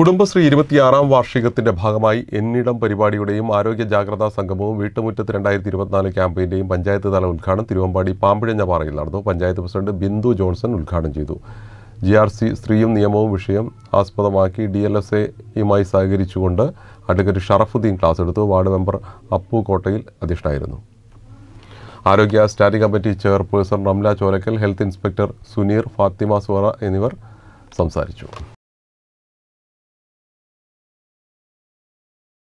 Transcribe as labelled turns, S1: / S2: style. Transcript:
S1: കുടുംബശ്രീ ഇരുപത്തിയാറാം വാർഷികത്തിന്റെ ഭാഗമായി എന്നിടം പരിപാടിയുടെയും ആരോഗ്യ ജാഗ്രതാ സംഗമവും വീട്ടുമുറ്റത്ത് രണ്ടായിരത്തി ഇരുപത്തിനാല് ക്യാമ്പയിന്റെയും പഞ്ചായത്ത് തല ഉദ്ഘാടനം തിരുവമ്പാടി പാമ്പിഴഞ്ഞ പാറയിൽ നടന്നു പഞ്ചായത്ത് പ്രസിഡന്റ് ബിന്ദു ജോൺസൺ ഉദ്ഘാടനം ചെയ്തു ജി ആർ സി സ്ത്രീയും നിയമവും വിഷയം ആസ്പദമാക്കി ഡി എൽ എസ് എയുമായി സഹകരിച്ചുകൊണ്ട് അഡ്വക്കേറ്റ് ഷറഫുദ്ദീൻ ക്ലാസ് എടുത്തു വാർഡ് മെമ്പർ അപ്പു കോട്ടയിൽ അധ്യക്ഷനായിരുന്നു ആരോഗ്യ standing committee chairperson Ramla Cholakkal health inspector Suneer Fathima Zohra എന്നിവർ സംസാരിച്ചു